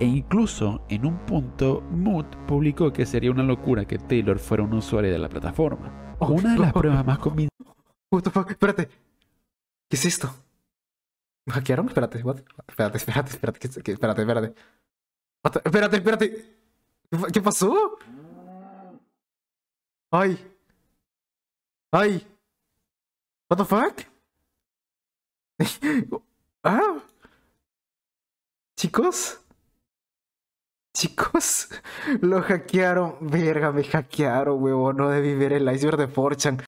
e incluso en un punto Mood publicó que sería una locura que Taylor fuera un usuario de la plataforma. Oh, una de las pruebas más convincentes. What the fuck? Espérate. ¿Qué es esto? ¿Me hackearon? Espérate, what? Espérate, espérate, espérate, espérate, espérate. espérate. Espérate, ¿Qué pasó? Ay. Ay. What the fuck? ah. Chicos. Chicos, lo hackearon. Verga, me hackearon, huevón. No debí ver el iceberg de Forchan.